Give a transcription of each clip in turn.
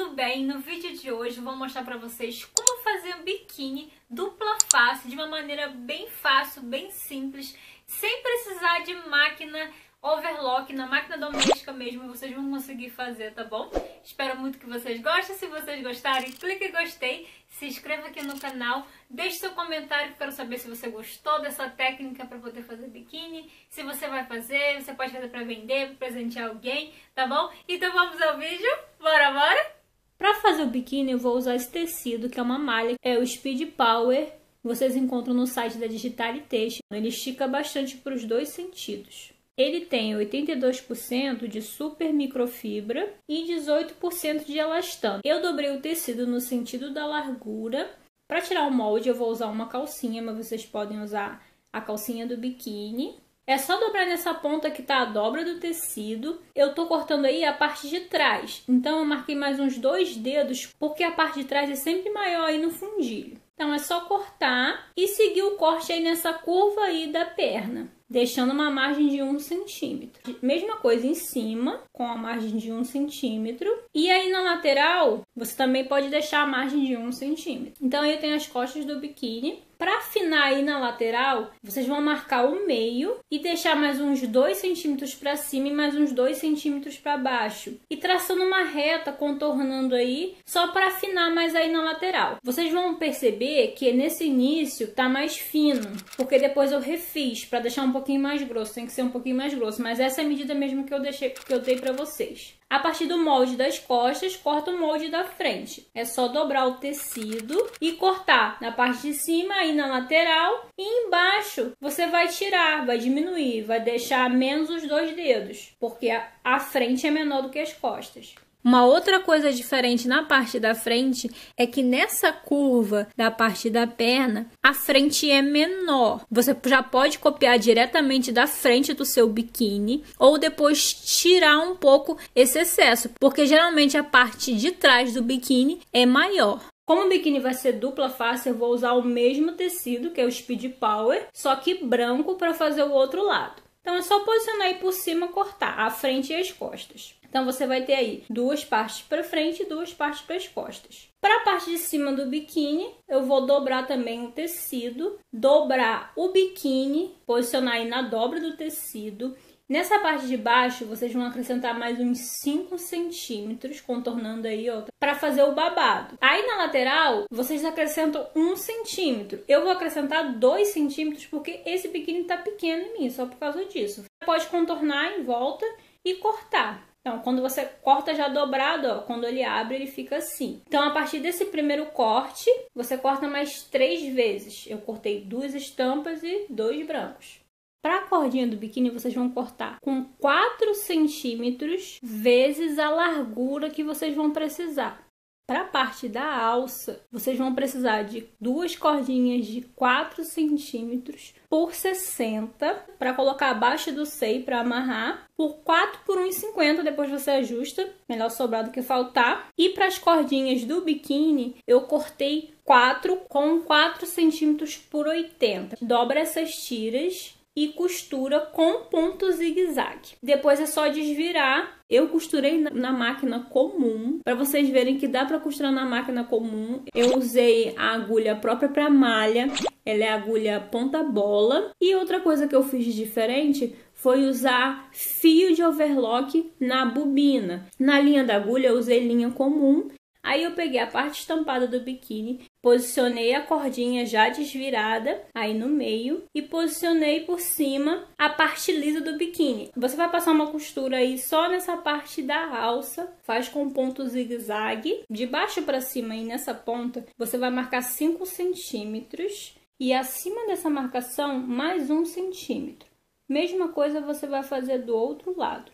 tudo bem? No vídeo de hoje vou mostrar pra vocês como fazer um biquíni dupla face de uma maneira bem fácil, bem simples, sem precisar de máquina overlock, na máquina doméstica mesmo, vocês vão conseguir fazer, tá bom? Espero muito que vocês gostem, se vocês gostarem, clique em gostei, se inscreva aqui no canal, deixe seu comentário, quero saber se você gostou dessa técnica para poder fazer biquíni, se você vai fazer, você pode fazer para vender, pra presentear alguém, tá bom? Então vamos ao vídeo, bora, bora! Para fazer o biquíni, eu vou usar esse tecido, que é uma malha, é o Speed Power. Vocês encontram no site da Digitali Teixeira. Ele estica bastante para os dois sentidos. Ele tem 82% de super microfibra e 18% de elastano. Eu dobrei o tecido no sentido da largura. Para tirar o molde, eu vou usar uma calcinha, mas vocês podem usar a calcinha do biquíni. É só dobrar nessa ponta que tá a dobra do tecido. Eu tô cortando aí a parte de trás. Então eu marquei mais uns dois dedos, porque a parte de trás é sempre maior aí no fundilho. Então é só cortar e seguir o corte aí nessa curva aí da perna, deixando uma margem de um centímetro. Mesma coisa em cima, com a margem de um centímetro. E aí na lateral, você também pode deixar a margem de um centímetro. Então eu tenho as costas do biquíni, para afinar aí na lateral, vocês vão marcar o meio e deixar mais uns 2 centímetros para cima e mais uns 2 centímetros para baixo. E traçando uma reta, contornando aí, só para afinar mais aí na lateral. Vocês vão perceber que nesse início tá mais fino, porque depois eu refiz para deixar um pouquinho mais grosso, tem que ser um pouquinho mais grosso, mas essa é a medida mesmo que eu deixei que eu dei para vocês. A partir do molde das costas, corta o molde da frente. É só dobrar o tecido e cortar na parte de cima e na lateral. E embaixo você vai tirar, vai diminuir, vai deixar menos os dois dedos, porque a frente é menor do que as costas. Uma outra coisa diferente na parte da frente é que nessa curva da parte da perna, a frente é menor. Você já pode copiar diretamente da frente do seu biquíni ou depois tirar um pouco esse excesso, porque geralmente a parte de trás do biquíni é maior. Como o biquíni vai ser dupla face, eu vou usar o mesmo tecido, que é o Speed Power, só que branco para fazer o outro lado. Então é só posicionar aí por cima cortar a frente e as costas. Então você vai ter aí duas partes para frente e duas partes para as costas. Para a parte de cima do biquíni, eu vou dobrar também o tecido, dobrar o biquíni, posicionar aí na dobra do tecido. Nessa parte de baixo, vocês vão acrescentar mais uns 5 centímetros, contornando aí, ó, para fazer o babado. Aí na lateral, vocês acrescentam 1 centímetro. Eu vou acrescentar 2 centímetros, porque esse biquíni tá pequeno em mim, só por causa disso. Pode contornar em volta e cortar. Então, quando você corta já dobrado, ó, quando ele abre, ele fica assim. Então, a partir desse primeiro corte, você corta mais três vezes. Eu cortei duas estampas e dois brancos. Para a cordinha do biquíni, vocês vão cortar com 4 centímetros vezes a largura que vocês vão precisar. Para a parte da alça, vocês vão precisar de duas cordinhas de 4 centímetros por 60 para colocar abaixo do seio para amarrar, por 4 por 1,50, depois você ajusta, melhor sobrar do que faltar. E para as cordinhas do biquíni, eu cortei 4 com 4 centímetros por 80. Dobra essas tiras e costura com ponto zigue-zague. Depois é só desvirar. Eu costurei na máquina comum, para vocês verem que dá para costurar na máquina comum. Eu usei a agulha própria para malha, ela é agulha ponta bola. E outra coisa que eu fiz diferente foi usar fio de overlock na bobina. Na linha da agulha eu usei linha comum Aí eu peguei a parte estampada do biquíni Posicionei a cordinha já desvirada aí no meio e posicionei por cima a parte lisa do biquíni. Você vai passar uma costura aí só nessa parte da alça, faz com ponto zigue-zague, de baixo para cima e nessa ponta você vai marcar 5 centímetros e acima dessa marcação mais um centímetro. Mesma coisa você vai fazer do outro lado.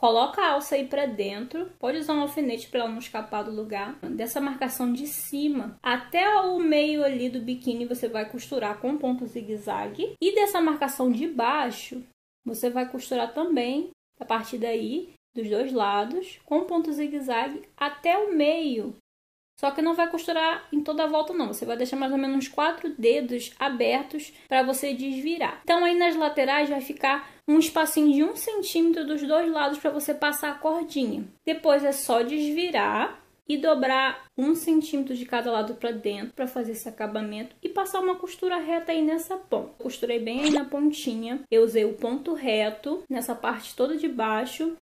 Coloca a alça aí para dentro, pode usar um alfinete para ela não escapar do lugar. Dessa marcação de cima até o meio ali do biquíni você vai costurar com ponto zigue-zague e dessa marcação de baixo você vai costurar também a partir daí dos dois lados com ponto zigue-zague até o meio só que não vai costurar em toda a volta, não. Você vai deixar mais ou menos quatro dedos abertos para você desvirar. Então, aí nas laterais vai ficar um espacinho de um centímetro dos dois lados para você passar a cordinha. Depois é só desvirar e dobrar um centímetro de cada lado para dentro para fazer esse acabamento e passar uma costura reta aí nessa ponta. Costurei bem aí na pontinha, eu usei o ponto reto nessa parte toda de baixo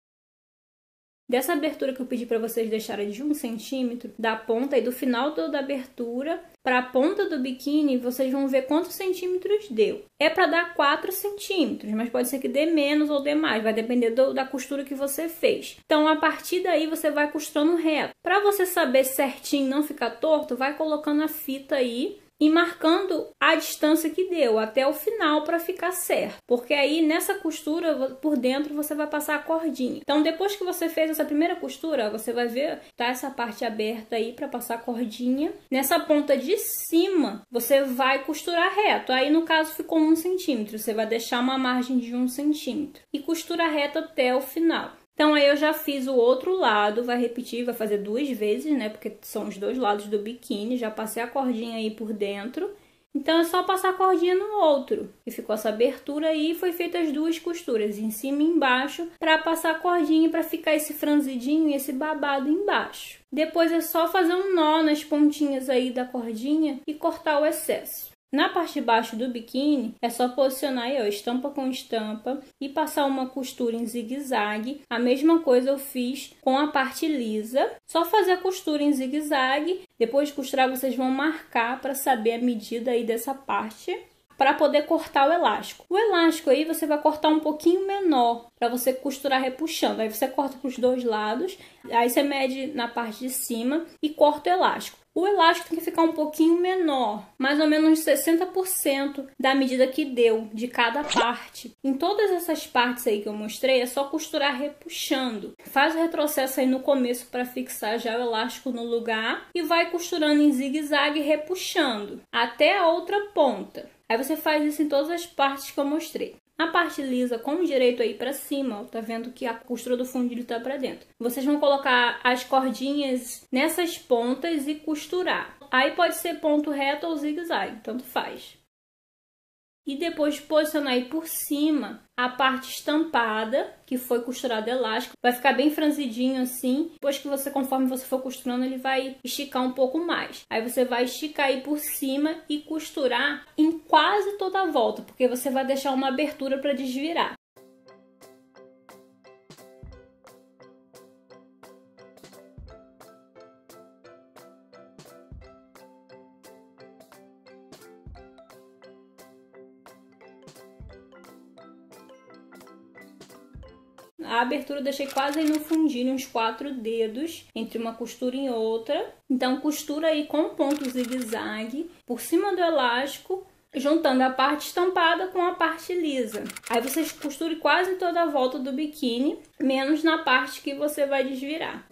Dessa abertura que eu pedi para vocês deixarem de um centímetro, da ponta e do final da abertura para a ponta do biquíni, vocês vão ver quantos centímetros deu. É para dar 4 centímetros, mas pode ser que dê menos ou dê mais, vai depender do, da costura que você fez. Então, a partir daí, você vai costurando reto. Para você saber certinho, não ficar torto, vai colocando a fita aí e marcando a distância que deu até o final para ficar certo, porque aí nessa costura por dentro você vai passar a cordinha. Então depois que você fez essa primeira costura, você vai ver tá essa parte aberta aí para passar a cordinha. Nessa ponta de cima você vai costurar reto. Aí no caso ficou um centímetro, você vai deixar uma margem de um centímetro e costura reto até o final. Então, aí eu já fiz o outro lado, vai repetir, vai fazer duas vezes, né? Porque são os dois lados do biquíni, já passei a cordinha aí por dentro. Então, é só passar a cordinha no outro. E ficou essa abertura aí, foi feita as duas costuras, em cima e embaixo, para passar a cordinha para ficar esse franzidinho e esse babado embaixo. Depois é só fazer um nó nas pontinhas aí da cordinha e cortar o excesso. Na parte de baixo do biquíni, é só posicionar eu estampa com estampa e passar uma costura em zigue-zague. A mesma coisa eu fiz com a parte lisa. Só fazer a costura em zigue-zague. Depois de costurar, vocês vão marcar para saber a medida aí dessa parte para poder cortar o elástico. O elástico aí você vai cortar um pouquinho menor para você costurar repuxando. Aí você corta para os dois lados, aí você mede na parte de cima e corta o elástico. O elástico tem que ficar um pouquinho menor, mais ou menos 60% da medida que deu de cada parte. Em todas essas partes aí que eu mostrei, é só costurar repuxando. Faz o retrocesso aí no começo para fixar já o elástico no lugar e vai costurando em zigue-zague repuxando até a outra ponta. Aí você faz isso em todas as partes que eu mostrei. A parte lisa com direito aí para cima, ó, tá vendo que a costura do fundilho tá para dentro. Vocês vão colocar as cordinhas nessas pontas e costurar. Aí pode ser ponto reto ou zigue-zague, tanto faz e depois posicionar aí por cima a parte estampada, que foi costurada elástico, vai ficar bem franzidinho assim, depois que você, conforme você for costurando, ele vai esticar um pouco mais. Aí você vai esticar aí por cima e costurar em quase toda a volta, porque você vai deixar uma abertura para desvirar. A abertura eu deixei quase aí no fundinho, uns quatro dedos, entre uma costura e outra. Então, costura aí com ponto zigue-zague por cima do elástico, juntando a parte estampada com a parte lisa. Aí vocês costurem quase toda a volta do biquíni, menos na parte que você vai desvirar.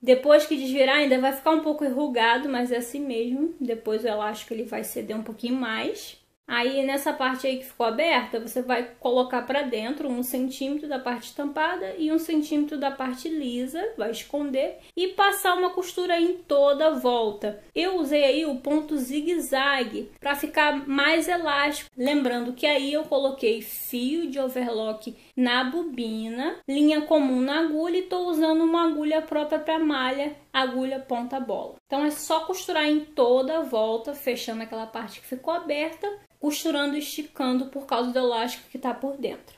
Depois que desvirar, ainda vai ficar um pouco enrugado, mas é assim mesmo. Depois o elástico ele vai ceder um pouquinho mais. Aí nessa parte aí que ficou aberta, você vai colocar para dentro um centímetro da parte estampada e um centímetro da parte lisa, vai esconder e passar uma costura em toda a volta. Eu usei aí o ponto zigue-zague para ficar mais elástico, lembrando que aí eu coloquei fio de overlock na bobina, linha comum na agulha e estou usando uma agulha própria para malha, agulha ponta bola. Então é só costurar em toda a volta, fechando aquela parte que ficou aberta, costurando e esticando por causa do elástico que está por dentro.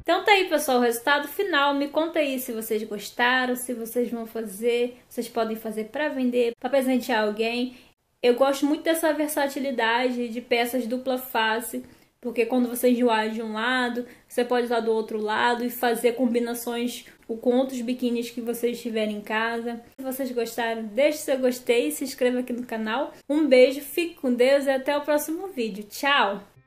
Então tá aí, pessoal, o resultado final. Me conta aí se vocês gostaram, se vocês vão fazer, vocês podem fazer para vender, para presentear alguém. Eu gosto muito dessa versatilidade de peças dupla face, porque quando você enjoar de um lado, você pode usar do outro lado e fazer combinações com outros biquínis que vocês tiverem em casa. Se vocês gostaram, deixe seu gostei, e se inscreva aqui no canal. Um beijo, fique com Deus e até o próximo vídeo. Tchau!